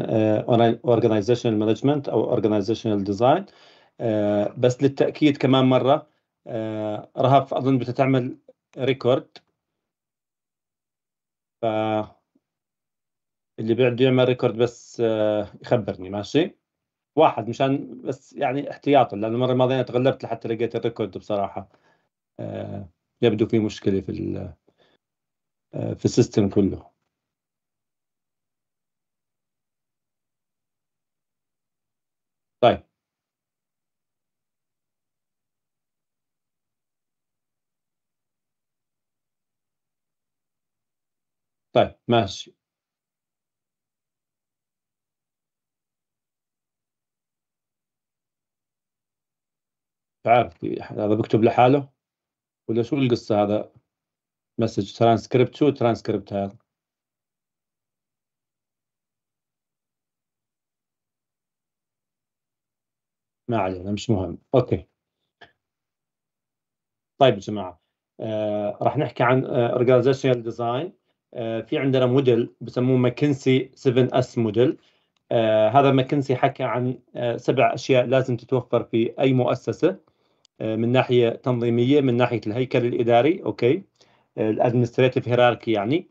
آه، organizational management او organizational design uh, بس للتاكيد كمان مره آه، رهف اظن بتتعمل ريكورد ف اللي بده يعمل ريكورد بس يخبرني ماشي واحد مشان بس يعني احتياطا لان المره الماضيه انا تغلبت لحتى لقيت الريكورد بصراحه يبدو في مشكله في في السيستم كله طيب طيب ماشي تعرف هذا بكتب لحاله ولا شو القصه هذا مسج ترانسكريبت شو ترانسكريبت هذا ما علينا مش مهم اوكي طيب يا جماعه آه راح نحكي عن اورجانيزيشنال آه، ديزاين آه في عندنا موديل بسموه ماكنسي 7 اس موديل آه هذا ماكنسي حكى عن آه سبع اشياء لازم تتوفر في اي مؤسسه آه من ناحيه تنظيميه من ناحيه الهيكل الاداري اوكي آه، الادمنستريتيف هيراركي يعني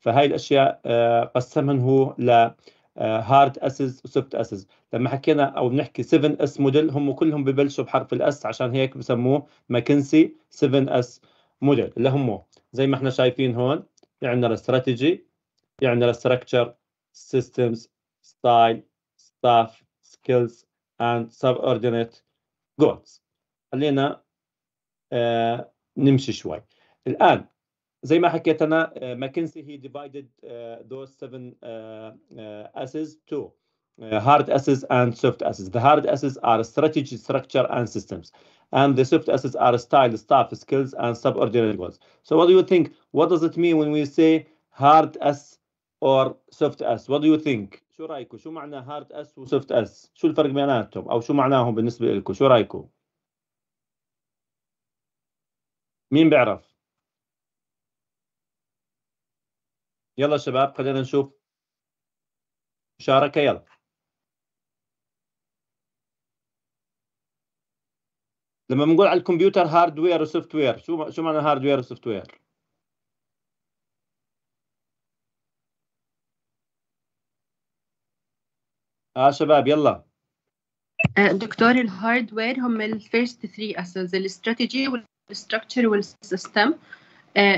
فهاي الاشياء آه، قسمهم هو ل هارد اسز وسوفت اسز لما حكينا او بنحكي 7 اس موديل هم كلهم ببلشوا بحرف الاس عشان هيك بسموه ماكنسي 7 اس موديل اللي هم زي ما احنا شايفين هون في عندنا الاستراتيجي في عندنا الاستراكشر سيستمز ستايل ستاف سكيلز اند subordinate جولز خلينا آه، نمشي شوي الان زي ما حكيت انا ماكنسي هي divided those seven assets to hard assets and soft assets. The hard assets are strategy, structure, and systems. And the soft assets are style, staff, skills, and subordinate goals. So what do you think? What does it mean when we say hard S or soft S? What do you think? شو رايكم؟ شو معنى hard S و soft S شو الفرق بيناتهم؟ او شو معناهم بالنسبة لكم؟ شو رايكم؟ مين بيعرف؟ يلا شباب خلينا نشوف مشاركة يلا لما بنقول على الكمبيوتر هاردوير وسوفت وير شو شو معنى هاردوير وسوفت وير؟ اه شباب يلا آه، دكتور الهاردوير هم الفيرست 3 اسس الاستراتيجي والستراكشر والسيستم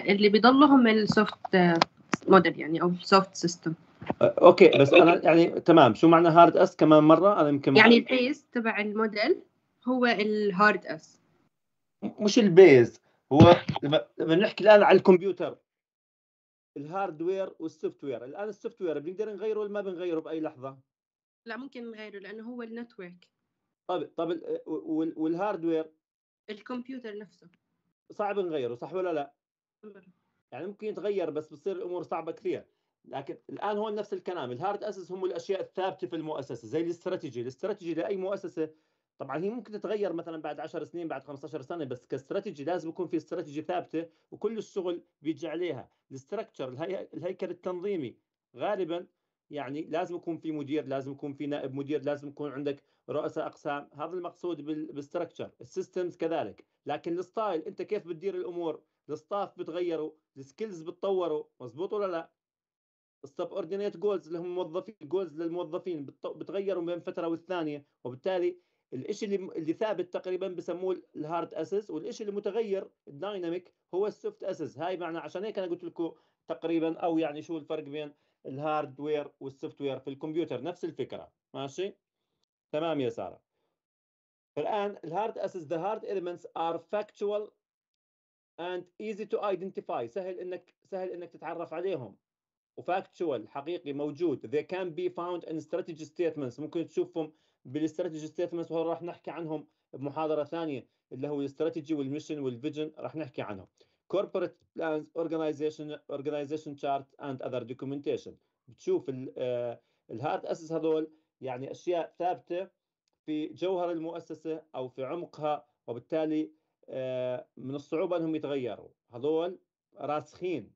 اللي بيضلوا هم السوفت آه، موديل يعني او سوفت سيستم أه، اوكي بس انا يعني تمام شو معنى هارد اس كمان مره انا يمكن يعني البيز تبع الموديل هو الهارد اس مش البيز هو لما نحكي الان على الكمبيوتر الهاردوير والسوفت وير الان السوفت وير بنقدر نغيره ولا ما بنغيره باي لحظه لا ممكن نغيره لانه هو النتورك طب طب والهاردوير الكمبيوتر نفسه صعب نغيره صح ولا لا؟ يعني ممكن يتغير بس بتصير الامور صعبه كثير لكن الان هون نفس الكلام الهارد اسس هم الاشياء الثابته في المؤسسه زي الاستراتيجي الاستراتيجي لاي مؤسسه طبعا هي ممكن تتغير مثلا بعد 10 سنين بعد 15 سنه بس كاستراتيجي لازم يكون في استراتيجي ثابته وكل الشغل بيجي عليها الاستراكشر الهيكل التنظيمي غالبا يعني لازم يكون في مدير لازم يكون في نائب مدير لازم يكون عندك رؤساء اقسام هذا المقصود بالستركتشر السيستمز كذلك لكن الستايل انت كيف بتدير الامور الستاف بتغيروا السكيلز بتطوروا مزبوط ولا لا السب اوردينيت جولز اللي هم موظفين جولز للموظفين بتغيروا بين فتره والثانيه وبالتالي الشيء اللي اللي ثابت تقريبا بسموه الهارد اسس والشيء اللي متغير الدايناميك هو السوفت اسس هاي معنى عشان هيك انا قلت لكم تقريبا او يعني شو الفرق بين الهارد وير والسوفت وير في الكمبيوتر نفس الفكره ماشي تمام يا ساره فالان الهارد اسس ذا هارد elements ار factual and easy to identify سهل انك سهل انك تتعرف عليهم وفاكتشوال حقيقي موجود they can be found in strategy statements ممكن تشوفهم بالاستراتيجي ستيتمنتس وهو راح نحكي عنهم بمحاضره ثانيه اللي هو الاستراتيجي والميشن والفيجن راح نحكي عنهم corporate plans organization organization chart and other documentation بتشوف الهارد اسس آه، هذول يعني أشياء ثابتة في جوهر المؤسسة أو في عمقها وبالتالي آه، من الصعوبة أنهم يتغيروا هذول راسخين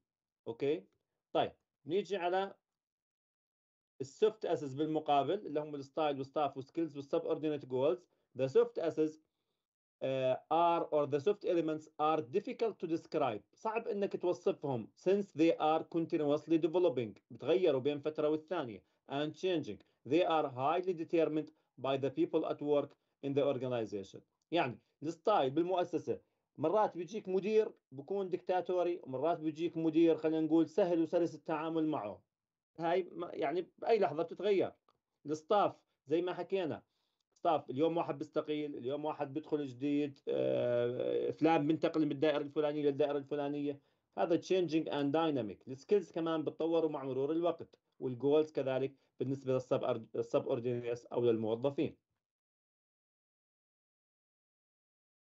أوكي طيب نيجي على السوفت اسس بالمقابل اللي هم الستايل والستاف والسكيلز والسب اوردينيت جولز the soft assets uh, آه، are or the soft elements are difficult to describe صعب انك توصفهم since they are continuously developing بتغيروا بين فتره والثانيه and changing They are highly determined by the people at work in the organization. يعني الستايل بالمؤسسة مرات بيجيك مدير بكون دكتاتوري ومرات بيجيك مدير خلينا نقول سهل وسلس التعامل معه هاي يعني بأي لحظة بتتغير الستاف زي ما حكينا ستاف اليوم واحد بيستقيل اليوم واحد بيدخل جديد آه، فلان بينتقل من الدائرة الفلانية للدائرة الفلانية هذا تشينجينج اند دايناميك السكيلز كمان بتطوروا مع مرور الوقت والجولز كذلك بالنسبه للسب السب اوردينيس او للموظفين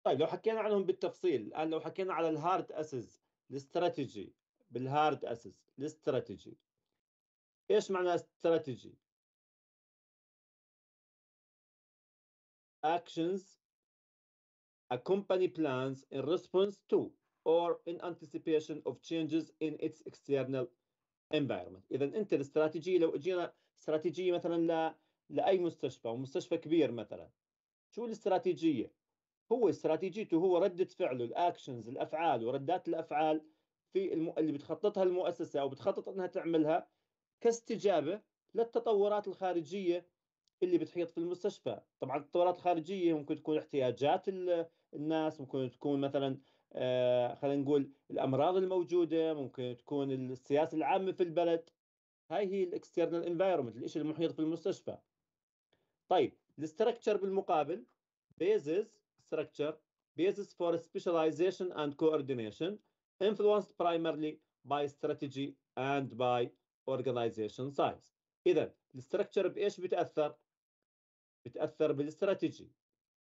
طيب لو حكينا عنهم بالتفصيل الان لو حكينا على الهارد اسز الاستراتيجي بالهارد اسز الاستراتيجي ايش معنى استراتيجي actions a company plans in response to or in anticipation of changes in its external environment اذا انت الاستراتيجي لو اجينا استراتيجيه مثلا ل... لاي مستشفى ومستشفى كبير مثلا شو الاستراتيجيه هو استراتيجيته هو رده فعله الاكشنز الافعال وردات الافعال في الم... اللي بتخططها المؤسسه او بتخطط انها تعملها كاستجابه للتطورات الخارجيه اللي بتحيط في المستشفى طبعا التطورات الخارجيه ممكن تكون احتياجات الناس ممكن تكون مثلا آه، خلينا نقول الامراض الموجوده ممكن تكون السياسه العامه في البلد هاي هي الاكسترنال انفايرمنت الشيء المحيط في المستشفى طيب الاستراكشر بالمقابل بيزز ستراكشر بيزز فور سبيشاليزيشن اند coordination influenced برايمرلي باي استراتيجي اند باي organization سايز اذا الاستراكشر بايش بتاثر بتاثر بالاستراتيجي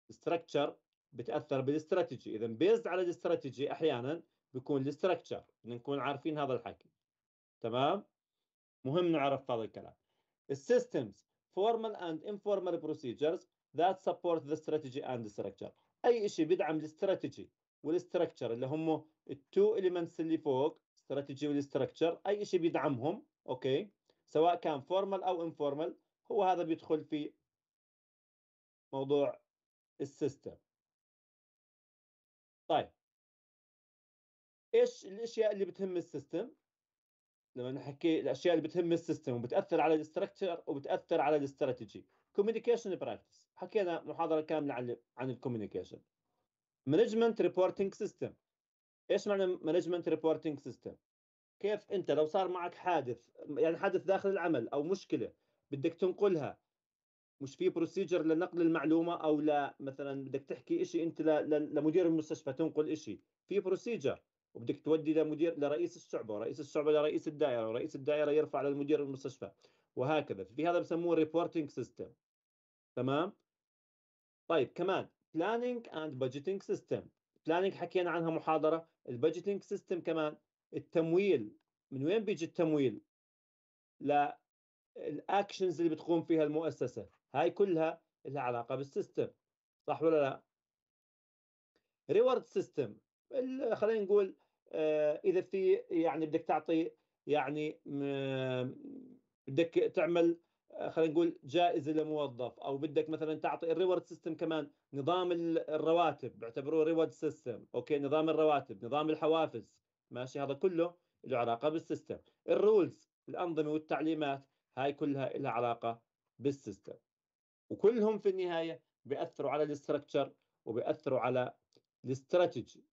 الستركتشر بتاثر بالاستراتيجي اذا بيزد على الاستراتيجي احيانا بيكون الاستراكشر نكون عارفين هذا الحكي تمام مهم نعرف هذا الكلام السيستمز formal and informal procedures that support the strategy and the structure اي شيء بيدعم الاستراتيجي والاستراكشر اللي هم التو اليمنتس اللي فوق استراتيجي والاستراكشر اي شيء بيدعمهم اوكي سواء كان فورمال او انفورمال هو هذا بيدخل في موضوع السيستم طيب ايش الاشياء اللي بتهم السيستم لما نحكي الاشياء اللي بتهم السيستم وبتاثر على الاستراكشر وبتاثر على الاستراتيجي كوميونيكيشن براكتس حكينا محاضره كامله عن عن الكوميونيكيشن مانجمنت ريبورتنج سيستم ايش معنى مانجمنت ريبورتنج سيستم كيف انت لو صار معك حادث يعني حادث داخل العمل او مشكله بدك تنقلها مش في بروسيجر لنقل المعلومه او لا مثلا بدك تحكي شيء انت لمدير المستشفى تنقل شيء في بروسيجر وبدك تودي لمدير لرئيس الشعبه ورئيس الشعبه لرئيس الدائره ورئيس الدائره يرفع للمدير المستشفى وهكذا في هذا بسموه ريبورتنج سيستم تمام طيب كمان بلاننج اند بادجيتنج سيستم بلاننج حكينا عنها محاضره البادجيتنج سيستم كمان التمويل من وين بيجي التمويل للاكشنز اللي بتقوم فيها المؤسسه هاي كلها لها علاقه بالسيستم صح ولا لا ريورد سيستم خلينا نقول آه، اذا في يعني بدك تعطي يعني آه، بدك تعمل آه، خلينا نقول جائزه لموظف او بدك مثلا تعطي الريورد سيستم كمان نظام الرواتب بيعتبروه ريورد سيستم اوكي نظام الرواتب نظام الحوافز ماشي هذا كله له علاقه بالسيستم الرولز الانظمه والتعليمات هاي كلها لها علاقه بالسيستم وكلهم في النهايه بياثروا على الاستراكشر وبياثروا على الاستراتيجي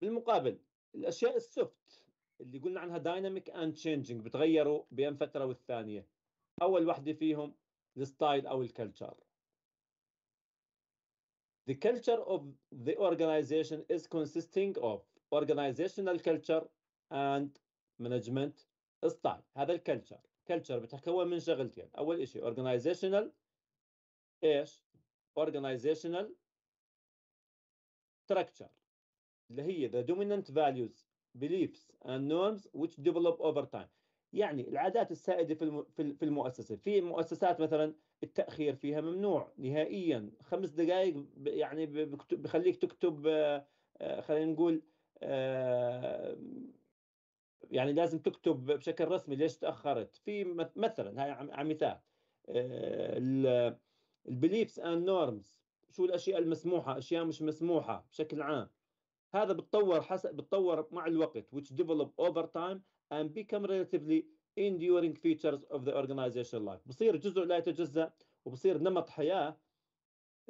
بالمقابل الاشياء السوفت اللي قلنا عنها دايناميك اند تشينجينج بتغيروا بين فتره والثانيه اول وحده فيهم الستايل او الكلتشر The culture of the organization is consisting of organizational culture and management style هذا الكلتشر كلتشر بتكون من شغلتين اول شيء organizational ايش organizational structure اللي هي the dominant values beliefs and norms which develop over time يعني العادات السائده في في المؤسسه في مؤسسات مثلا التاخير فيها ممنوع نهائيا خمس دقائق يعني بخليك تكتب آه، آه، خلينا نقول آه، يعني لازم تكتب بشكل رسمي ليش تاخرت في مثلا هاي على مثال البليفز اند نورمز شو الاشياء المسموحه اشياء مش مسموحه بشكل عام هذا بتطور حسب بتطور مع الوقت which develop over time and become relatively enduring features of the organization life بصير جزء لا يتجزأ وبصير نمط حياة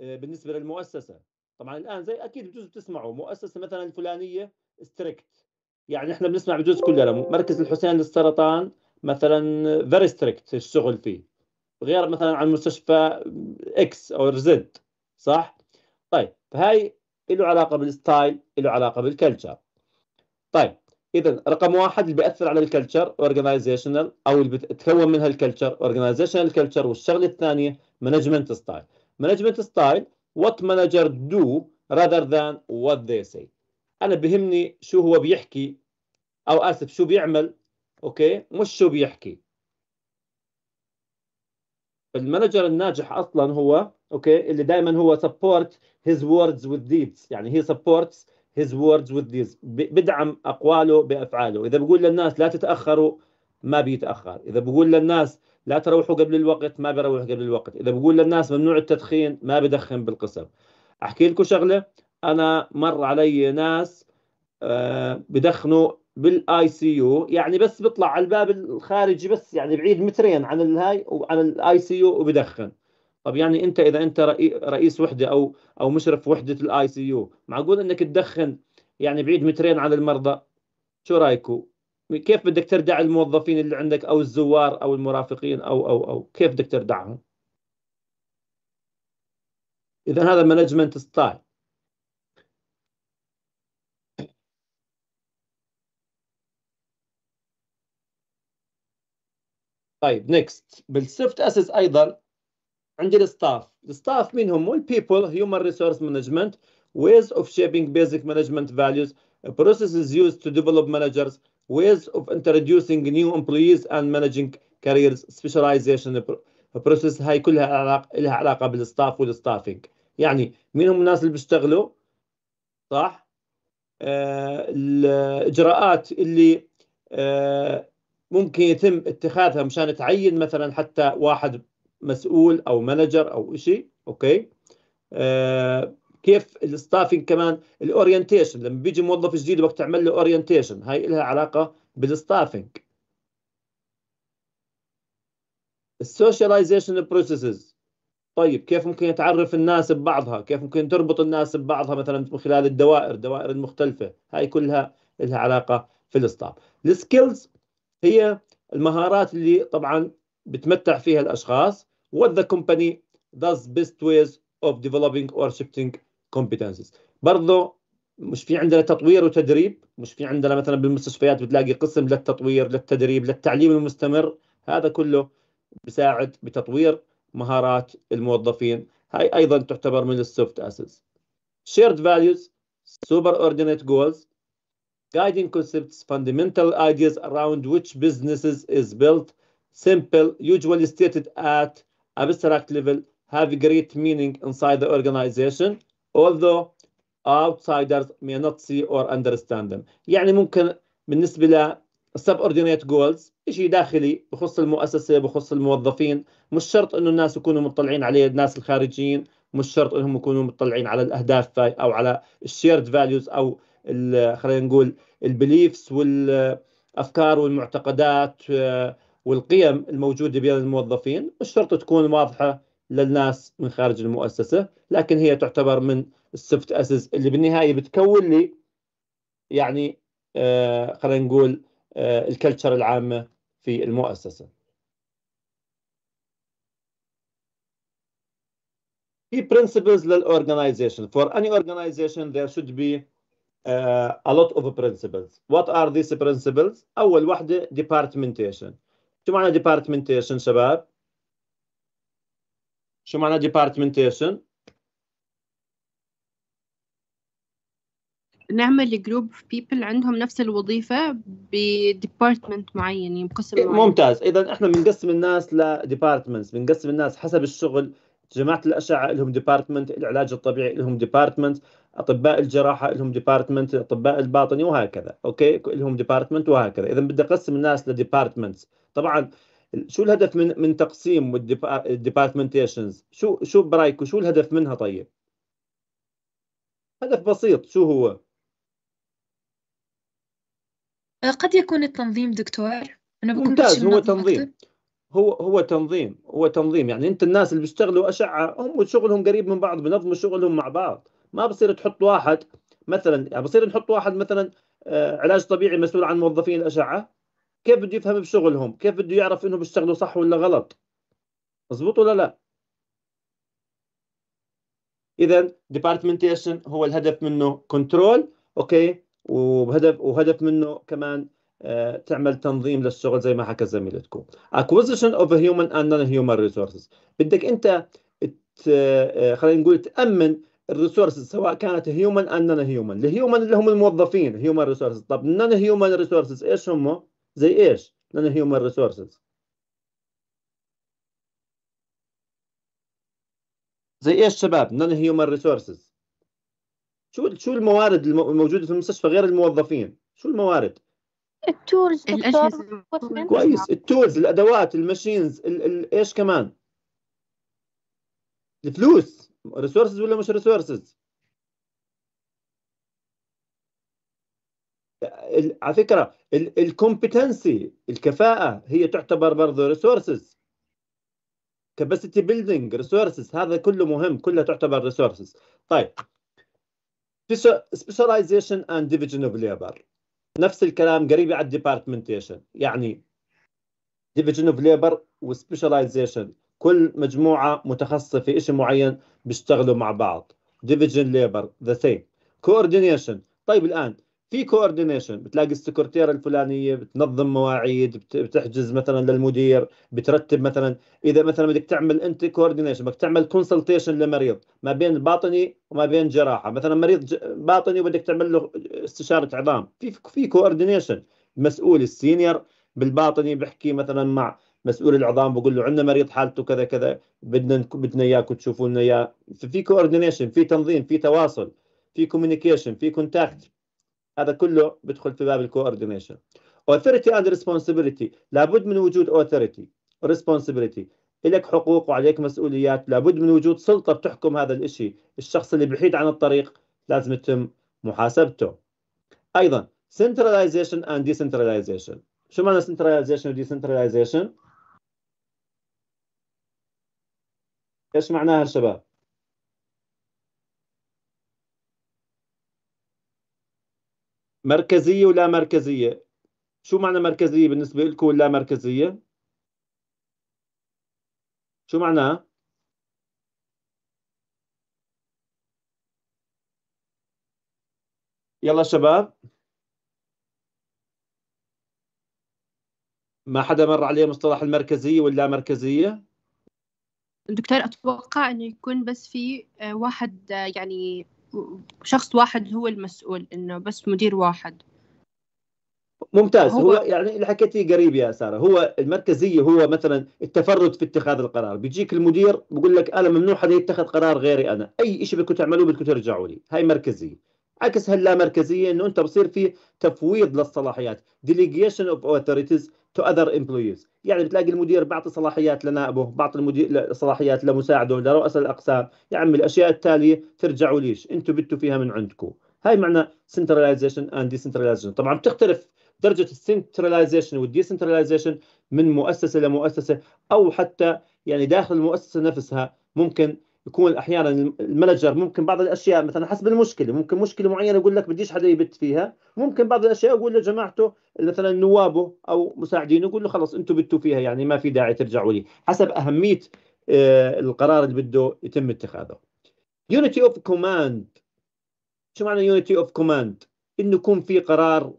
آه، بالنسبة للمؤسسة طبعا الآن زي أكيد بجوز بتسمعوا مؤسسة مثلا الفلانية strict يعني احنا بنسمع بجوز كلنا مركز الحسين للسرطان مثلا very strict الشغل فيه غير مثلا عن مستشفى اكس او زد صح؟ طيب فهاي له علاقه بالستايل له علاقه بالكلتشر طيب اذا رقم واحد اللي بياثر على الكلتشر اورجنايزيشنال او اللي بتتكون منها الكلتشر اورجنايزيشنال كلتشر والشغله الثانيه مانجمنت ستايل مانجمنت ستايل وات مانجر دو rather than what they say انا بهمني شو هو بيحكي او اسف شو بيعمل اوكي مش شو بيحكي المانجر الناجح اصلا هو اوكي اللي دائما هو سبورت هيز ووردز with deeds يعني هي سبورتس هيز ووردز with deeds بدعم اقواله بافعاله اذا بقول للناس لا تتاخروا ما بيتاخر اذا بقول للناس لا تروحوا قبل الوقت ما بيروح قبل الوقت اذا بقول للناس ممنوع التدخين ما بدخن بالقسم احكي لكم شغله انا مر علي ناس آه، بدخنوا بالاي سي يو يعني بس بيطلع على الباب الخارجي بس يعني بعيد مترين عن الهاي وعن الاي سي يو وبدخن طب يعني انت اذا انت رئيس وحده او او مشرف وحده الاي سي يو معقول انك تدخن يعني بعيد مترين عن المرضى شو رايكم كيف بدك تردع الموظفين اللي عندك او الزوار او المرافقين او او او كيف بدك تردعهم اذا هذا مانجمنت ستايل طيب نيكست بالسيفت اسس ايضا عندي الستاف الستاف منهم هم البيبل هيومن ريسورس مانجمنت ways of shaping basic management values uh, processes used to develop managers ways of introducing new employees and managing careers specialization uh, uh, process هاي كلها علاقة لها علاقة بالستاف والستافينج يعني مين هم الناس اللي بيشتغلوا صح آه الاجراءات اللي آه ممكن يتم اتخاذها مشان تعين مثلا حتى واحد مسؤول او مانجر او شيء اوكي آه، كيف الستافنج كمان الاورينتيشن لما بيجي موظف جديد وقت تعمل له اورينتيشن هاي لها علاقه بالستافنج السوشياليزيشن بروسيسز طيب كيف ممكن يتعرف الناس ببعضها كيف ممكن تربط الناس ببعضها مثلا من خلال الدوائر الدوائر المختلفه هاي كلها لها علاقه في الستاف السكيلز هي المهارات اللي طبعا بتمتع فيها الاشخاص what the company does best ways of developing or shifting competencies برضه مش في عندنا تطوير وتدريب مش في عندنا مثلا بالمستشفيات بتلاقي قسم للتطوير للتدريب للتعليم المستمر هذا كله بيساعد بتطوير مهارات الموظفين هاي ايضا تعتبر من السوفت شيرد shared values superordinate goals guiding concepts fundamental ideas around which businesses is built simple usually stated at abstract level have great meaning inside the organization although outsiders may not see or understand them يعني ممكن بالنسبة ل subordinate goals شيء داخلي بخص المؤسسة بخص الموظفين مش شرط انه الناس يكونوا مطلعين عليه الناس الخارجيين مش شرط انهم يكونوا مطلعين على الاهداف او على الشيرد فاليوز او خلينا نقول البليفز والافكار والمعتقدات آه، والقيم الموجوده بين الموظفين مش شرط تكون واضحه للناس من خارج المؤسسه لكن هي تعتبر من السوفت اسس اللي بالنهايه بتكون لي يعني آه خلينا نقول آه الكلتشر العامه في المؤسسه Key principles للاورجنايزيشن for any organization there should be uh, a lot of principles what are these principles اول واحده departmentation شو معنى ديبارتمنتيشن شباب؟ شو معنى ديبارتمنتيشن؟ نعمل جروب اوف بيبل عندهم نفس الوظيفه بديبارتمنت معين يعني بقسم إيه، معين ممتاز اذا احنا بنقسم الناس لديبارتمنتس بنقسم الناس حسب الشغل جماعه الاشعه لهم ديبارتمنت العلاج الطبيعي لهم ديبارتمنت اطباء الجراحه لهم ديبارتمنت اطباء الباطني وهكذا اوكي لهم ديبارتمنت وهكذا اذا بدي اقسم الناس لديبارتمنتس طبعا شو الهدف من من تقسيم الديبارتمنتيشنز شو شو برايكم شو الهدف منها طيب هدف بسيط شو هو أه، قد يكون التنظيم دكتور أنا بكون ممتاز هو تنظيم هو هو تنظيم هو تنظيم يعني انت الناس اللي بيشتغلوا اشعه هم شغلهم قريب من بعض بنظموا شغلهم مع بعض ما بصير تحط واحد مثلا يعني بصير نحط واحد مثلا أه، علاج طبيعي مسؤول عن موظفين الاشعه كيف بده يفهم بشغلهم كيف بده يعرف انه بيشتغلوا صح ولا غلط مزبوط ولا لا اذا ديبارتمنتيشن هو الهدف منه كنترول اوكي وهدف وهدف منه كمان آه تعمل تنظيم للشغل زي ما حكى زميلتكم acquisition of human and non-human resources بدك انت آه خلينا نقول تامن الريسورسز سواء كانت هيومن ان نون هيومن الهيومن اللي هم الموظفين هيومن ريسورسز طب نون هيومن ريسورسز ايش هم زي ايش؟ لان هيومن ريسورسز زي ايش شباب؟ لان هيومن ريسورسز شو شو الموارد الموجوده في المستشفى غير الموظفين؟ شو الموارد؟ التولز كويس التولز الادوات الماشينز ايش كمان؟ الفلوس ريسورسز ولا مش ريسورسز؟ على فكره الكومبتنسي الكفاءه هي تعتبر برضه ريسورسز كاباسيتي بيلدينج ريسورسز هذا كله مهم كلها تعتبر ريسورسز طيب سبيشاليزيشن اند ديفيجن اوف ليبر نفس الكلام قريب على الديبارتمنتيشن يعني ديفيجن اوف ليبر وسبيشاليزيشن كل مجموعه متخصصه في شيء معين بيشتغلوا مع بعض ديفيجن ليبر ذا سيم كوردينيشن طيب الان في كوردينيشن بتلاقي السكرتيره الفلانيه بتنظم مواعيد بتحجز مثلا للمدير بترتب مثلا اذا مثلا بدك تعمل انت كوردينيشن بدك تعمل كونسلتيشن لمريض ما بين باطني وما بين جراحه مثلا مريض باطني وبدك تعمل له استشاره عظام في في كوردينيشن مسؤول السينيور بالباطني بحكي مثلا مع مسؤول العظام بقول له عندنا مريض حالته كذا كذا بدنا بدنا اياكم تشوفوا لنا اياه في كوردينيشن في تنظيم في تواصل في كوميونيكيشن في كونتاكت هذا كله بدخل في باب الكوردينيشن authority and responsibility لابد من وجود authority responsibility لك حقوق وعليك مسؤوليات لابد من وجود سلطة بتحكم هذا الشيء الشخص اللي بعيد عن الطريق لازم يتم محاسبته أيضا centralization and decentralization شو معنى centralization و decentralization؟ إيش معناها شباب مركزيه ولا مركزيه شو معنى مركزيه بالنسبه لكم ولا مركزيه شو معناها يلا شباب ما حدا مر عليه مصطلح المركزيه ولا مركزيه دكتور اتوقع انه يكون بس في آه، واحد آه، يعني شخص واحد هو المسؤول انه بس مدير واحد ممتاز هو, هو يعني اللي حكيتيه قريب يا ساره هو المركزيه هو مثلا التفرد في اتخاذ القرار بيجيك المدير بيقول لك انا ممنوع حدا يتخذ قرار غيري انا اي شيء بدكم تعملوه بدكم ترجعوا لي هاي مركزيه عكس هاللا مركزيه انه انت بصير في تفويض للصلاحيات ديليجيشن اوف اوثوريتيز تو اذر امبلويز يعني بتلاقي المدير بعطي صلاحيات لنائبه بعطي المدير صلاحيات لمساعده لرؤساء الاقسام يا عمي الاشياء التاليه ترجعوا ليش انتم بدتوا فيها من عندكم هاي معنى سنتراليزيشن اند ديسنتراليزيشن طبعا بتختلف درجه السنتراليزيشن والديسنتراليزيشن من مؤسسه لمؤسسه او حتى يعني داخل المؤسسه نفسها ممكن يكون احيانا المانجر ممكن بعض الاشياء مثلا حسب المشكله ممكن مشكله معينه يقول لك بديش حدا يبت فيها ممكن بعض الاشياء يقول لجماعته مثلا نوابه او مساعدينه يقول له خلص انتم بتوا فيها يعني ما في داعي ترجعوا لي حسب اهميه آه، القرار اللي بده يتم اتخاذه يونيتي اوف كوماند شو معنى يونيتي اوف كوماند انه يكون في قرار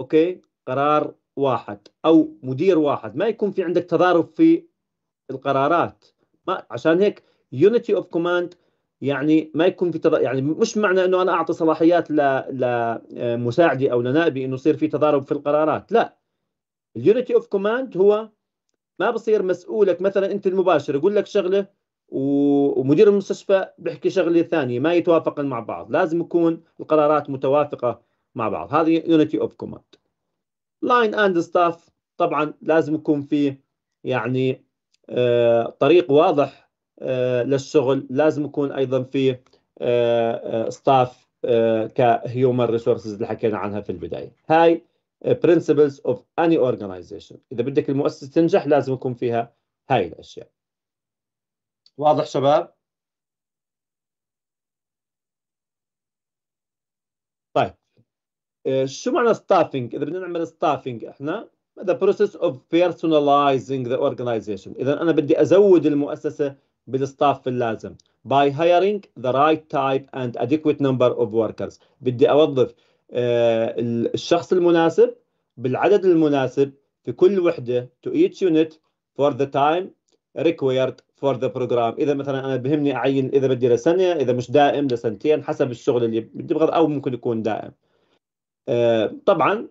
اوكي قرار واحد او مدير واحد ما يكون في عندك تضارب في القرارات ما عشان هيك يونيتي اوف كوماند يعني ما يكون في تضارب يعني مش معنى انه انا اعطي صلاحيات ل... لمساعدي آه، او لنائبي انه يصير في تضارب في القرارات لا اليونيتي اوف كوماند هو ما بصير مسؤولك مثلا انت المباشر يقول لك شغله و... ومدير المستشفى بيحكي شغله ثانيه ما يتوافق مع بعض لازم يكون القرارات متوافقه مع بعض هذه يونيتي اوف كوماند لاين اند ستاف طبعا لازم يكون في يعني آه، طريق واضح آه، للشغل لازم يكون ايضا في ستاف كهيومن ريسورسز اللي حكينا عنها في البدايه هاي برنسبلز اوف اني اورجنايزيشن اذا بدك المؤسسه تنجح لازم يكون فيها هاي الاشياء واضح شباب طيب آه، شو معنى ستافينج اذا بدنا نعمل ستافينج احنا the process of personalizing the organization اذا انا بدي ازود المؤسسه بالستاف اللازم by hiring the right type and adequate number of workers بدي أوظف آه، الشخص المناسب بالعدد المناسب في كل وحدة to each unit for the time required for the program إذا مثلا أنا بهمني أعين إذا بدي لسنة إذا مش دائم لسنتين حسب الشغل اللي بدي بغض أو ممكن يكون دائم آه، طبعا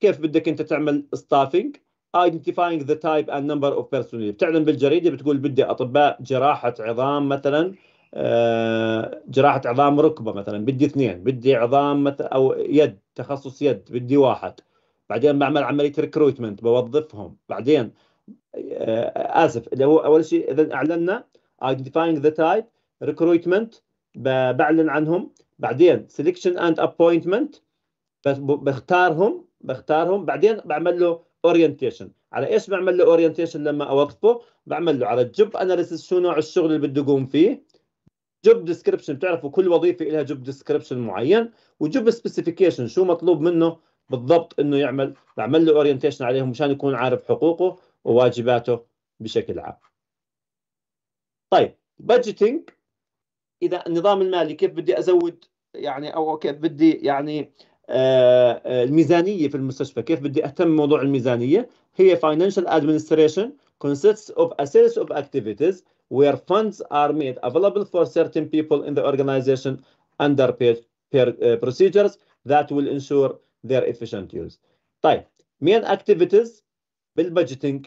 كيف بدك أنت تعمل staffing identifying the type and number of personnel بتعلن بالجريده بتقول بدي اطباء جراحه عظام مثلا آه، جراحه عظام ركبه مثلا بدي اثنين بدي عظام مثلا او يد تخصص يد بدي واحد بعدين بعمل عمليه ريكروتمنت بوظفهم بعدين آه، اسف اللي هو اول شيء اذا اعلنا identifying the type recruitment بعلن عنهم بعدين selection and appointment بختارهم بختارهم بعدين بعمل له اورينتيشن على ايش بعمل له اورينتيشن لما اوقفه بعمل له على الجوب اناليسيس شو نوع الشغل اللي بده يقوم فيه جوب ديسكربشن بتعرفوا كل وظيفه لها جوب ديسكربشن معين وجوب سبيسيفيكيشن شو مطلوب منه بالضبط انه يعمل بعمل له اورينتيشن عليهم مشان يكون عارف حقوقه وواجباته بشكل عام طيب بادجيتنج اذا النظام المالي كيف بدي ازود يعني او كيف بدي يعني الميزانيه في المستشفى كيف بدي اهتم بموضوع الميزانيه هي financial administration consists of a series of activities where funds are made available for certain people in the organization under paid per, uh, procedures that will ensure their efficient use. طيب main activities بالبادجيتنج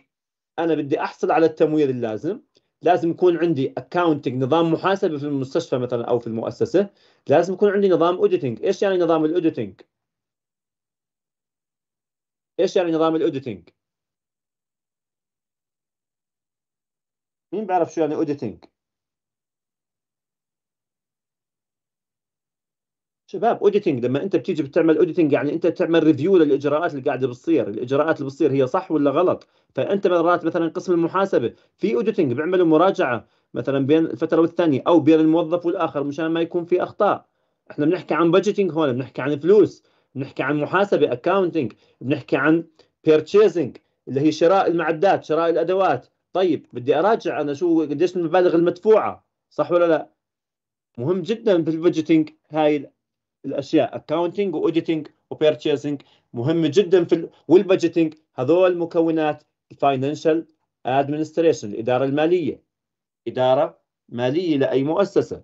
انا بدي احصل على التمويل اللازم لازم يكون عندي اكاونتنج نظام محاسبه في المستشفى مثلا او في المؤسسه لازم يكون عندي نظام اوديتنج ايش يعني نظام الاوديتنج ايش يعني نظام الاوديتنج مين بيعرف شو يعني اوديتنج شباب اوديتنج لما انت بتيجي بتعمل اوديتنج يعني انت تعمل ريفيو للاجراءات اللي قاعده بتصير، الاجراءات اللي بتصير هي صح ولا غلط؟ فانت مرات مثلا قسم المحاسبه في اوديتنج بيعملوا مراجعه مثلا بين الفتره والثانيه او بين الموظف والاخر مشان ما يكون في اخطاء. احنا بنحكي عن بادجيتنج هون، بنحكي عن فلوس، بنحكي عن محاسبه اكاونتنج، بنحكي عن بيرتشيزنج اللي هي شراء المعدات، شراء الادوات، طيب بدي اراجع انا شو قديش المبالغ المدفوعه، صح ولا لا؟ مهم جدا في البادجيتنج هاي الاشياء اكاونتنج واوديتنج وبيرتشيزنج مهم جدا في والبجتنج هذول مكونات الفاينانشال ادمنستريشن الاداره الماليه اداره ماليه لاي مؤسسه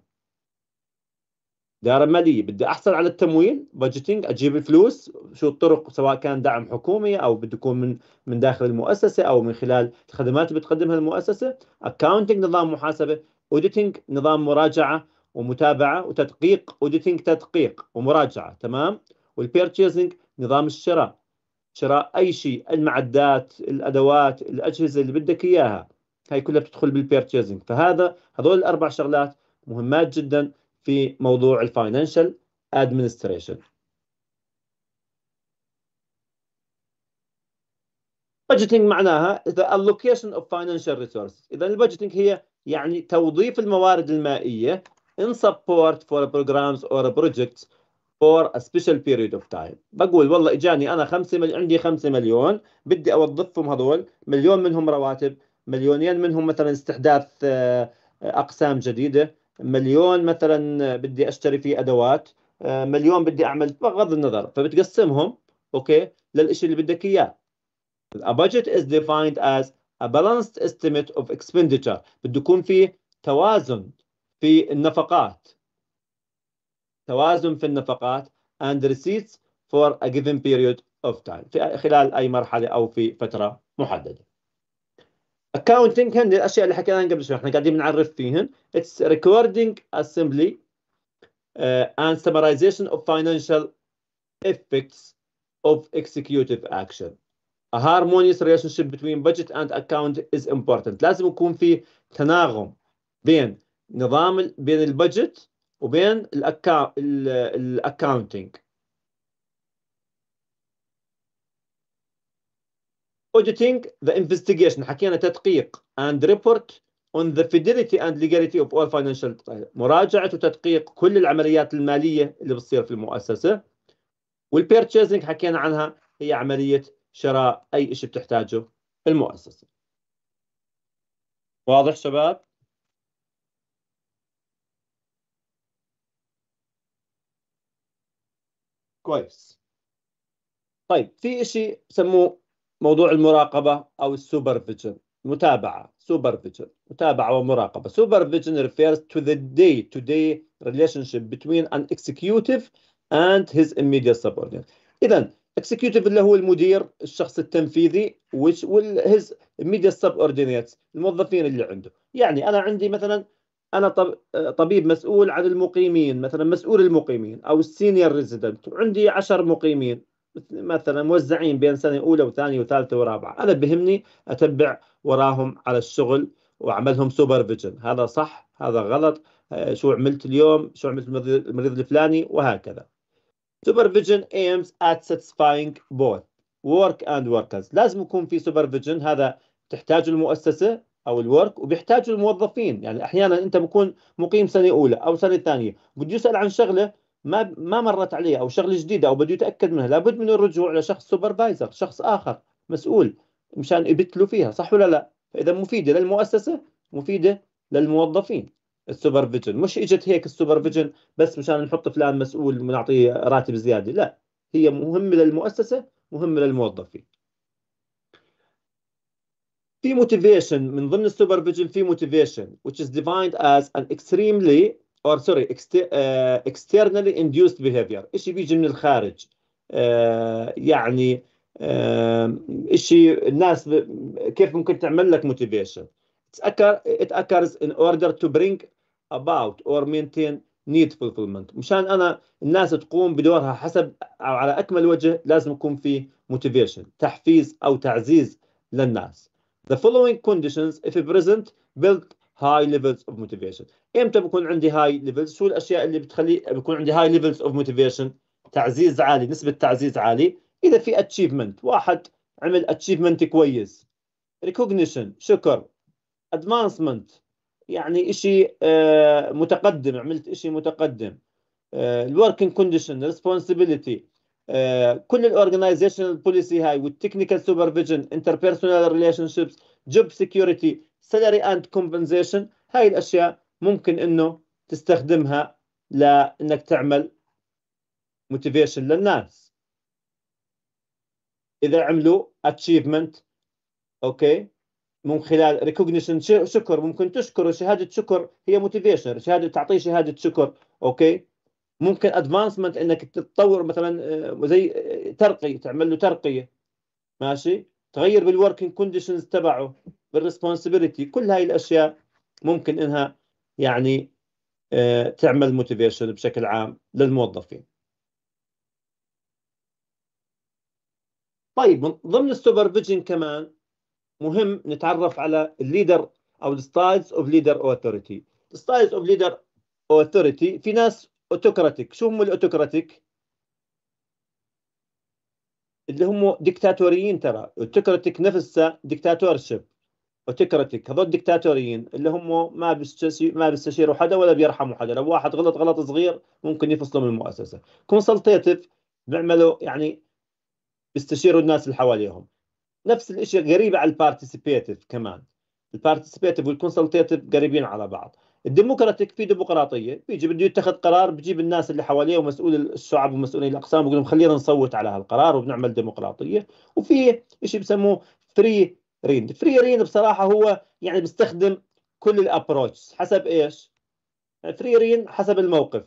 اداره ماليه بدي احصل على التمويل بجتنج اجيب الفلوس شو الطرق سواء كان دعم حكومي او بده يكون من من داخل المؤسسه او من خلال الخدمات اللي بتقدمها المؤسسه اكاونتنج نظام محاسبه اوديتنج نظام مراجعه ومتابعه وتدقيق اوديتنج تدقيق ومراجعه تمام والبيرتشيزنج نظام الشراء شراء اي شيء المعدات الادوات الاجهزه اللي بدك اياها هاي كلها بتدخل بالبيرتشيزنج فهذا هذول الاربع شغلات مهمات جدا في موضوع الفاينانشال ادمنستريشن budgeting معناها the allocation of financial resources اذا البادجيتنج هي يعني توظيف الموارد المائيه in support for programs or projects for a special period of time بقول والله اجاني انا 5 عندي 5 مليون بدي اوظفهم هذول مليون منهم رواتب مليونين منهم مثلا استحداث آه، اقسام جديده مليون مثلا بدي اشتري فيه ادوات آه، مليون بدي اعمل بغض النظر فبتقسمهم اوكي للشيء اللي بدك اياه A budget is defined as a balanced estimate of expenditure بده يكون في توازن في النفقات توازن في النفقات and receipts for a given period of time في خلال أي مرحلة أو في فترة محددة accounting هن الأشياء اللي حكيناها قبل شوي احنا قاعدين نعرف فيهن it's recording assembly uh, and summarization of financial effects of executive action a harmonious relationship between budget and account is important لازم يكون في تناغم بين نظام بين البجت وبين الاكاونتنج auditing the investigation حكينا تدقيق and report on the fidelity and legality of all financial مراجعة وتدقيق كل العمليات المالية اللي بتصير في المؤسسة والبيرتشيزنج حكينا عنها هي عملية شراء أي شيء بتحتاجه المؤسسة واضح شباب؟ كويس طيب في شيء بسموه موضوع المراقبه او السوبر متابعه سوبر متابعه ومراقبه سوبر فيجن تو ذا دي تو دي ريليشن شيب between ان executive اند his immediate subordinate اذا executive اللي هو المدير الشخص التنفيذي وال his immediate الموظفين اللي عنده يعني انا عندي مثلا انا طبيب مسؤول عن المقيمين مثلا مسؤول المقيمين او السينيور ريزيدنت وعندي 10 مقيمين مثلا موزعين بين سنه اولى وثانيه وثالثه ورابعه انا بهمني اتبع وراهم على الشغل واعملهم سوبرفيجن هذا صح هذا غلط آه، شو عملت اليوم شو عملت المريض الفلاني وهكذا سوبرفيجن ايمز ات ساتسفاينج بوث ورك اند وركرز لازم يكون في سوبرفيجن هذا تحتاج المؤسسة او الورك وبيحتاجوا الموظفين يعني احيانا انت بكون مقيم سنه اولى او سنه ثانيه بده يسال عن شغله ما ما مرت عليه او شغله جديده او بده يتاكد منها لابد من الرجوع لشخص سوبرفايزر شخص اخر مسؤول مشان يبتلوا له فيها صح ولا لا فاذا مفيده للمؤسسه مفيده للموظفين السوبرفيجن مش اجت هيك السوبرفيجن بس مشان نحط فلان مسؤول ونعطيه راتب زياده لا هي مهمه للمؤسسه مهمه للموظفين في motivation من ضمن السوبرفيجن في motivation which is defined as an extremely or sorry externally induced behavior شيء بيجي من الخارج يعني شيء الناس كيف ممكن تعمل لك motivation it occurs in order to bring about or maintain need fulfillment مشان انا الناس تقوم بدورها حسب او على اكمل وجه لازم يكون في motivation تحفيز او تعزيز للناس The following conditions if present build high levels of motivation. امتى بكون عندي high levels؟ شو الاشياء اللي بتخلي بكون عندي high levels of motivation؟ تعزيز عالي، نسبة تعزيز عالي، إذا في achievement، واحد عمل achievement كويس. recognition شكر. advancement يعني شيء متقدم، عملت شيء متقدم. Working condition، responsibility آه، كل الاورجنايزيشن بوليسي هاي والتكنيكال سوبرفيجن انتربيرسونال ريليشن شيبس جوب سكيورتي سالري اند كومبنسيشن هاي الاشياء ممكن انه تستخدمها لانك تعمل موتيفيشن للناس اذا عملوا اتشيفمنت اوكي من خلال ريكوجنيشن شكر ممكن تشكر شهاده شكر هي موتيفيشن شهاده تعطيه شهاده شكر اوكي ممكن ادفانسمنت انك تتطور مثلا آه، زي آه، ترقي تعمل له ترقيه ماشي تغير بالوركينج كونديشنز تبعه بالريسبونسبيلتي كل هاي الاشياء ممكن انها يعني آه، تعمل موتيفيشن بشكل عام للموظفين طيب من ضمن السوبرفيجن كمان مهم نتعرف على الليدر او الستايلز اوف ليدر اوثوريتي الستايلز اوف ليدر اوثوريتي في ناس اوتوكراتيك شو هم الاوتوكراتيك اللي هم ديكتاتوريين ترى اوتوكراتيك نفسها ديكتاتورشيب اوتوكراتيك هذول ديكتاتوريين اللي هم ما ما بيستشيروا حدا ولا بيرحموا حدا لو واحد غلط غلط صغير ممكن يفصلوا من المؤسسه كونسلتيتيف بيعملوا يعني بيستشيروا الناس اللي حواليهم نفس الشيء قريب على البارتيسيبيتيف كمان البارتيسيبيتيف والكونسلتيتيف قريبين على بعض الديمقراطيك في ديمقراطيه بيجي بده يتخذ قرار بجيب الناس اللي حواليه ومسؤول الشعب ومسؤولي الاقسام بقول لهم خلينا نصوت على هالقرار وبنعمل ديمقراطيه وفي شيء بسموه فري ريند فري ريند بصراحه هو يعني بيستخدم كل الابروتش حسب ايش فري ريند حسب الموقف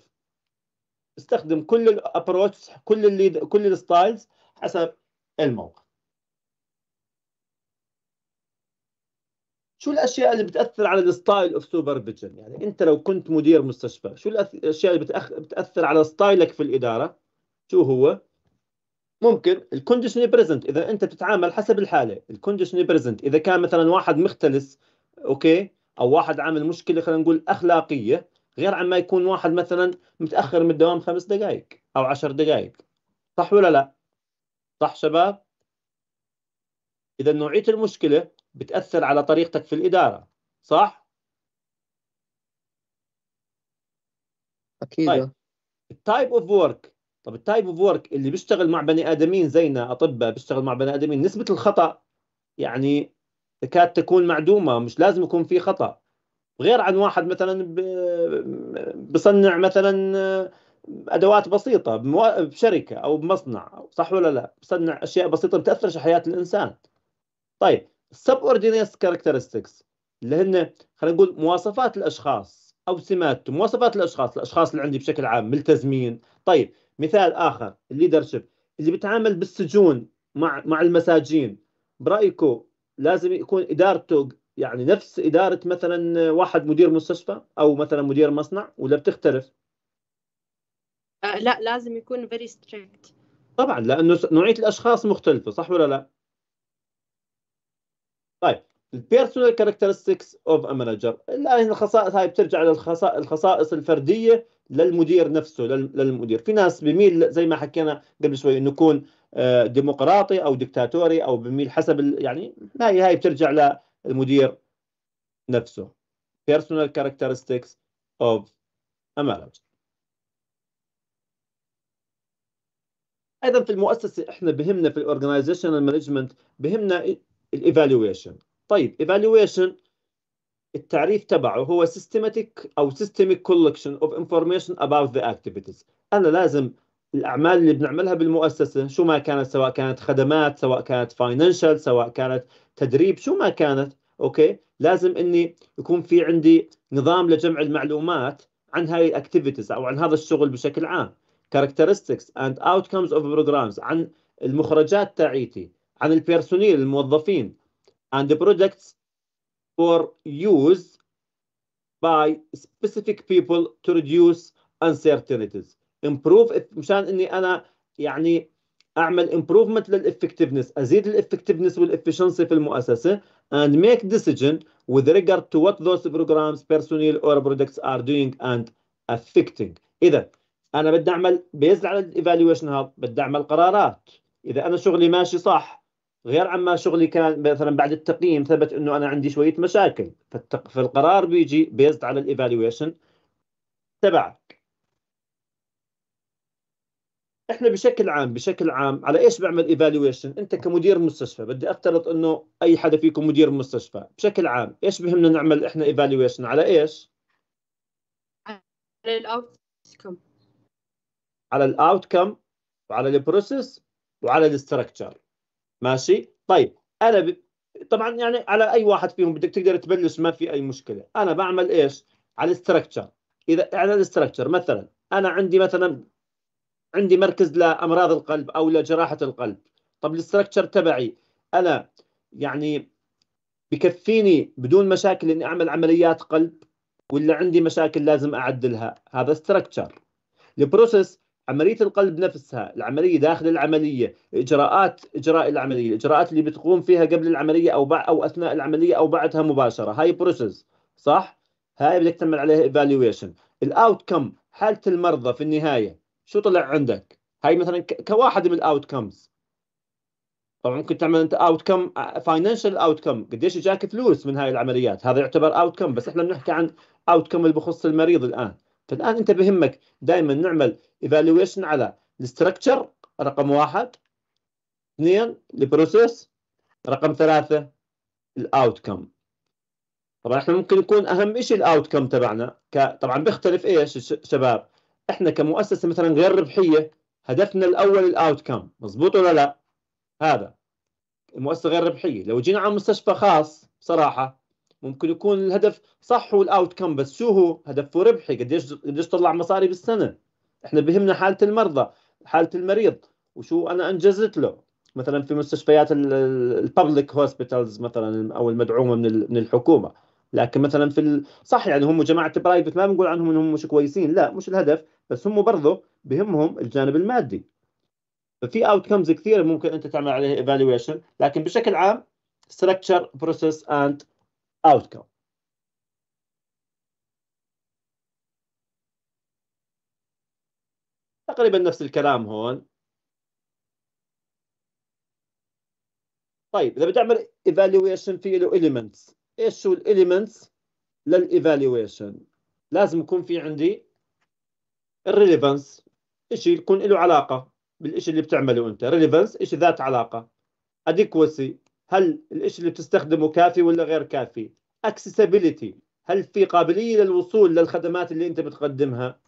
بيستخدم كل الابروتش كل اللي كل الستايلز حسب الموقف شو الاشياء اللي بتاثر على الستايل اوف سوبرفيجن يعني انت لو كنت مدير مستشفى شو الاشياء اللي بتأخ... بتاثر على ستايلك في الاداره شو هو ممكن الكونديشن بريزنت اذا انت بتتعامل حسب الحاله الكونديشن بريزنت اذا كان مثلا واحد مختلس اوكي او واحد عامل مشكله خلينا نقول اخلاقيه غير عما يكون واحد مثلا متاخر من الدوام خمس دقائق او عشر دقائق صح ولا لا صح شباب اذا نوعيه المشكله بتأثر على طريقتك في الإدارة صح؟ أكيد طيب التايب أوف ورك طب التايب أوف ورك اللي بيشتغل مع بني آدمين زينا أطباء بيشتغل مع بني آدمين نسبة الخطأ يعني تكاد تكون معدومة مش لازم يكون في خطأ غير عن واحد مثلا بصنع مثلا آه، ادوات بسيطه بشركه او بمصنع صح ولا لا بصنع اشياء بسيطه بتاثرش حياه الانسان طيب subordinate characteristics اللي هن خلينا نقول مواصفات الاشخاص او سماتهم مواصفات الاشخاص الاشخاص اللي عندي بشكل عام ملتزمين طيب مثال اخر الليدرشيب اللي بيتعامل بالسجون مع مع المساجين برايكم لازم يكون ادارته يعني نفس اداره مثلا واحد مدير مستشفى او مثلا مدير مصنع ولا بتختلف؟ آه، لا لازم يكون فيري ستريكت طبعا لانه نوعيه الاشخاص مختلفه صح ولا لا؟ طيب البيرسونال كاركترستكس اوف ا مانجر الان الخصائص هاي بترجع للخصائص الفرديه للمدير نفسه للمدير في ناس بميل زي ما حكينا قبل شوي انه يكون آه، ديمقراطي او دكتاتوري او بميل حسب يعني هاي هاي بترجع للمدير نفسه personal characteristics of a manager ايضا في المؤسسه احنا بهمنا في الاورجنايزيشنال مانجمنت بهمنا الايفالويشن طيب ايفالويشن التعريف تبعه هو systematic او systemic collection of information about the activities انا لازم الاعمال اللي بنعملها بالمؤسسه شو ما كانت سواء كانت خدمات سواء كانت فاينانشال سواء كانت تدريب شو ما كانت اوكي لازم اني يكون في عندي نظام لجمع المعلومات عن هاي الاكتيفيتيز او عن هذا الشغل بشكل عام characteristics and outcomes of programs عن المخرجات تاعيتي عن البيرسونيل الموظفين and projects for use by specific people to reduce uncertainties improve مشان اني انا يعني اعمل improvement للإفكتيفنس ازيد الإفكتيفنس والإفشنسي في المؤسسه and make decision with regard to what those programs personnel or products are doing and affecting اذا انا بدي اعمل بيزل على الايفالويشن هاب بدي اعمل قرارات اذا انا شغلي ماشي صح غير عما شغلي كان مثلا بعد التقييم ثبت انه انا عندي شويه مشاكل فالتق... فالقرار بيجي بيزد على الايفالويشن تبعك احنا بشكل عام بشكل عام على ايش بعمل ايفالويشن انت كمدير مستشفى بدي افترض انه اي حدا فيكم مدير مستشفى بشكل عام ايش بهمنا نعمل احنا ايفالويشن على ايش على الاوتكم على الاوتكم وعلى البروسيس وعلى الاستراكشر ماشي طيب انا ب... طبعا يعني على اي واحد فيهم بدك تقدر تبلش ما في اي مشكله انا بعمل ايش على الاستراكشر اذا يعني على الاستراكشر مثلا انا عندي مثلا عندي مركز لامراض القلب او لجراحه القلب طب الاستراكشر تبعي انا يعني بكفيني بدون مشاكل اني اعمل عمليات قلب ولا عندي مشاكل لازم اعدلها هذا استراكشر البروسيس عمليه القلب نفسها العمليه داخل العمليه اجراءات اجراء العمليه الاجراءات اللي بتقوم فيها قبل العمليه او بعد او اثناء العمليه او بعدها مباشره هاي بروسيس صح هاي بدك تعمل عليها ايفالويشن الاوت كم حاله المرضى في النهايه شو طلع عندك هاي مثلا كواحد من الاوت كمز طبعا ممكن تعمل انت اوت كم فاينانشال اوت كم قديش اجاك فلوس من هاي العمليات هذا يعتبر اوت كم بس احنا بنحكي عن اوت كم اللي بخص المريض الان فالان انت بهمك دائما نعمل ايفالويشن على الاستراكشر رقم واحد اثنين البروسيس رقم ثلاثة الاوتكم طبعا احنا ممكن يكون اهم شيء الاوتكم تبعنا ك... طبعا بيختلف ايش شباب احنا كمؤسسه مثلا غير ربحيه هدفنا الاول الاوتكم مزبوط ولا لا هذا المؤسسه غير ربحيه لو جينا على مستشفى خاص بصراحه ممكن يكون الهدف صح والاوتكم بس شو هو هدفه ربحي قديش قديش طلع مصاري بالسنه احنا بهمنا حاله المرضى حاله المريض وشو انا انجزت له مثلا في مستشفيات الببليك هوسبيتالز مثلا او المدعومه من من الحكومه لكن مثلا في صح يعني هم جماعه برايفت ما بنقول عنهم انهم مش كويسين لا مش الهدف بس هم برضه بهمهم الجانب المادي ففي اوت كمز كثيره ممكن انت تعمل عليها ايفالويشن لكن بشكل عام ستراكشر بروسيس اند outcome تقريبا نفس الكلام هون طيب اذا بدي اعمل ايفالويشن في له اليمنتس ايش هو الاليمنتس للايفالويشن لازم يكون في عندي الريليفنس شيء يكون له علاقه بالشيء اللي بتعمله انت ريليفنس شيء ذات علاقه اديكوسي هل الشيء اللي بتستخدمه كافي ولا غير كافي اكسسبيليتي هل في قابليه للوصول للخدمات اللي انت بتقدمها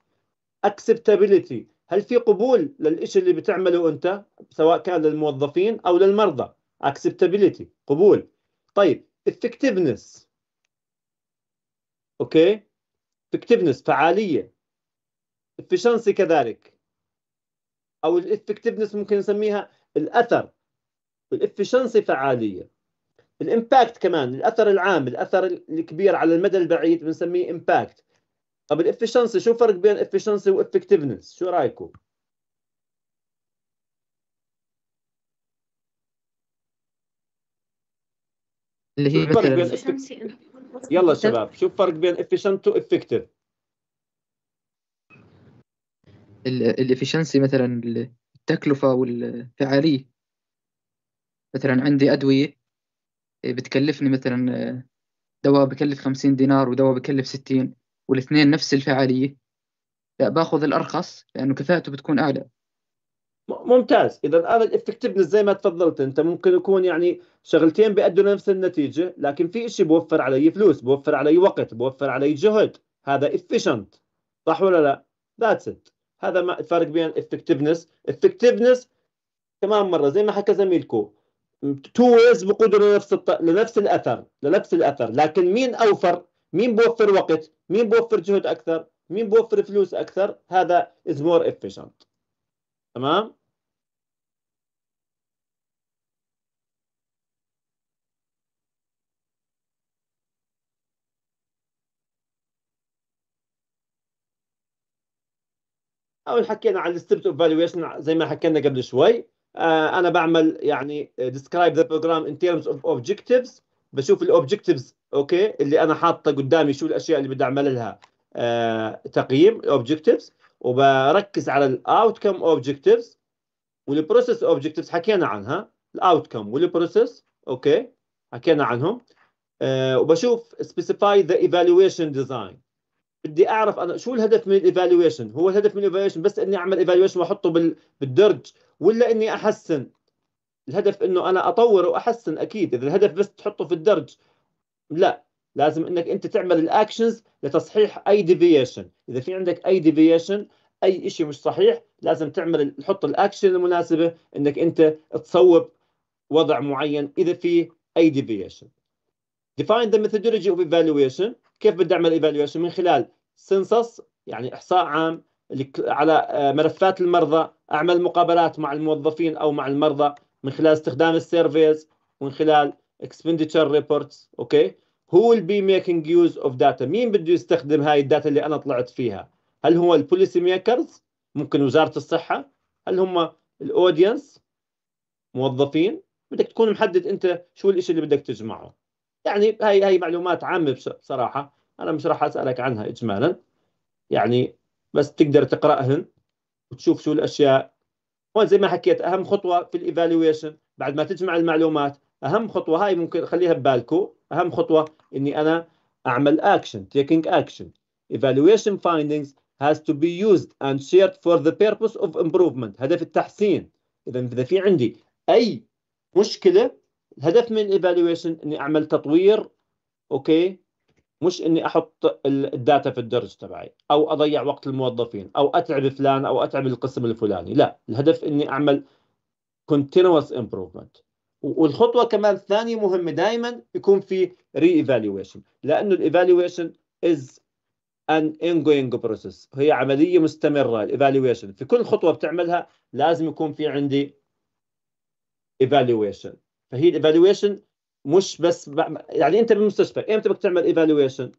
اكسبتابيليتي هل في قبول للإشي اللي بتعمله أنت سواء كان للموظفين أو للمرضى acceptability قبول طيب effectiveness أوكي effectiveness فعالية efficiency كذلك أو الإفكتيفنس ممكن نسميها الأثر الافشنسي فعالية الامباكت كمان الاثر العام الاثر الكبير على المدى البعيد بنسميه امباكت طب الافشنسي شو الفرق بين افشنسي وافكتفنس شو رايكم؟ اللي هي فرق بين يلا شباب شو الفرق بين افشنت وافكتف الافشنسي مثلا التكلفه والفعاليه مثلا عندي ادويه إيه، بتكلفني مثلا آه، دواء بكلف 50 دينار ودواء بكلف 60 والاثنين نفس الفعاليه لا باخذ الارخص لانه كفاءته بتكون اعلى ممتاز اذا انا الافكتفنس زي ما تفضلت انت ممكن يكون يعني شغلتين بيأدوا لنفس النتيجه لكن في شيء بوفر علي فلوس بوفر علي وقت بوفر علي جهد هذا efficient صح ولا لا ذاتس ات هذا ما الفرق بين الافكتفنس الافكتفنس كمان مره زي ما حكى زميلكو تو ويز بقودوا لنفس الط... لنفس الاثر لنفس الاثر لكن مين اوفر مين بوفر وقت مين بوفر جهد اكثر مين بوفر فلوس اكثر هذا از مور efficient تمام اول حكينا عن الستبت اوف فالويشن زي ما حكينا قبل شوي آه انا بعمل يعني ديسكرايب ذا بروجرام ان تيرمز اوف اوبجكتيفز بشوف الاوبجكتيفز اوكي اللي انا حاطه قدامي شو الاشياء اللي بدي اعمل لها آه تقييم اوبجكتيفز وبركز على الاوت كم اوبجكتيفز والبروسيس اوبجكتيفز حكينا عنها الاوت كم والبروسيس اوكي حكينا عنهم آه وبشوف سبيسيفاي ذا ايفالويشن ديزاين بدي اعرف انا شو الهدف من الايفالويشن هو الهدف من الايفالويشن بس اني اعمل ايفالويشن واحطه بالدرج ولا اني احسن الهدف انه انا اطور واحسن اكيد اذا الهدف بس تحطه في الدرج لا لازم انك انت تعمل الاكشنز لتصحيح اي ديفيشن اذا في عندك اي ديفيشن اي شيء مش صحيح لازم تعمل تحط الاكشن المناسبه انك انت تصوب وضع معين اذا في اي ديفيشن define the methodology of evaluation كيف بدي اعمل evaluation من خلال سنسس يعني احصاء عام على آه، ملفات المرضى اعمل مقابلات مع الموظفين او مع المرضى من خلال استخدام السيرفيز ومن خلال expenditure reports اوكي who will be making use of data مين بده يستخدم هاي الداتا اللي انا طلعت فيها هل هو البوليسي ميكرز ممكن وزاره الصحه هل هم الاودينس موظفين بدك تكون محدد انت شو الشيء اللي بدك تجمعه يعني هاي هاي معلومات عامه بصراحه انا مش راح اسالك عنها اجمالا يعني بس تقدر تقراهن وتشوف شو الاشياء هون زي ما حكيت اهم خطوه في الايفالويشن بعد ما تجمع المعلومات اهم خطوه هاي ممكن خليها ببالكم اهم خطوه اني انا اعمل اكشن taking action evaluation findings has to be used and shared for the purpose of improvement هدف التحسين اذا اذا في عندي اي مشكله الهدف من الايفالويشن اني اعمل تطوير اوكي مش اني احط الداتا في الدرج تبعي او اضيع وقت الموظفين او اتعب فلان او اتعب القسم الفلاني لا الهدف اني اعمل continuous improvement والخطوه كمان الثانيه مهمه دائما يكون في ري ايفالويشن لانه الايفالويشن از ان انجوينج بروسيس هي عمليه مستمره الايفالويشن في كل خطوه بتعملها لازم يكون في عندي ايفالويشن فهي الايفالويشن مش بس يعني انت بالمستشفى امتى بدك تعمل ايفالويشن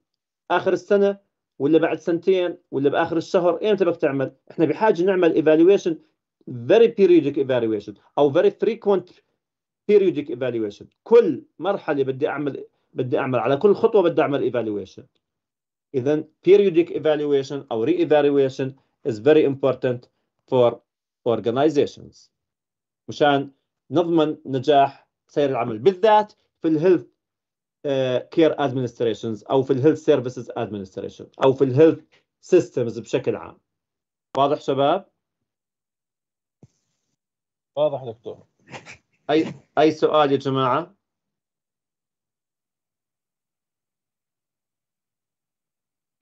اخر السنه ولا بعد سنتين ولا باخر الشهر امتى بدك تعمل احنا بحاجه نعمل ايفالويشن very periodic evaluation او very frequent periodic evaluation كل مرحله بدي اعمل بدي اعمل على كل خطوه بدي اعمل evaluation اذا periodic evaluation او re-evaluation is very important for organizations مشان نضمن نجاح سير العمل بالذات في الهيلث كير ادمنستريشنز او في الهيلث سيرفيسز ادمنستريشن او في الهيلث سيستمز بشكل عام واضح شباب واضح دكتور أي أي سؤال يا جماعة؟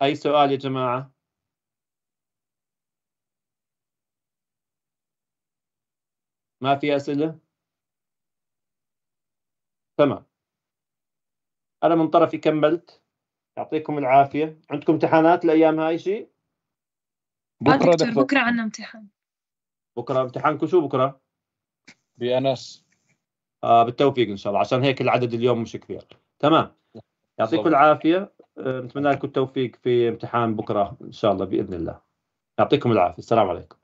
أي سؤال يا جماعة؟ ما في أسئلة؟ تمام أنا من طرفي كملت يعطيكم العافية عندكم امتحانات الأيام هاي شيء؟ بكرة آه، دكتور بكرة عندنا امتحان بكرة امتحانكم شو بكرة؟ بي اس آه، بالتوفيق ان شاء الله عشان هيك العدد اليوم مش كثير تمام يعطيكم العافيه آه، نتمنى لكم التوفيق في امتحان بكره ان شاء الله باذن الله يعطيكم العافيه السلام عليكم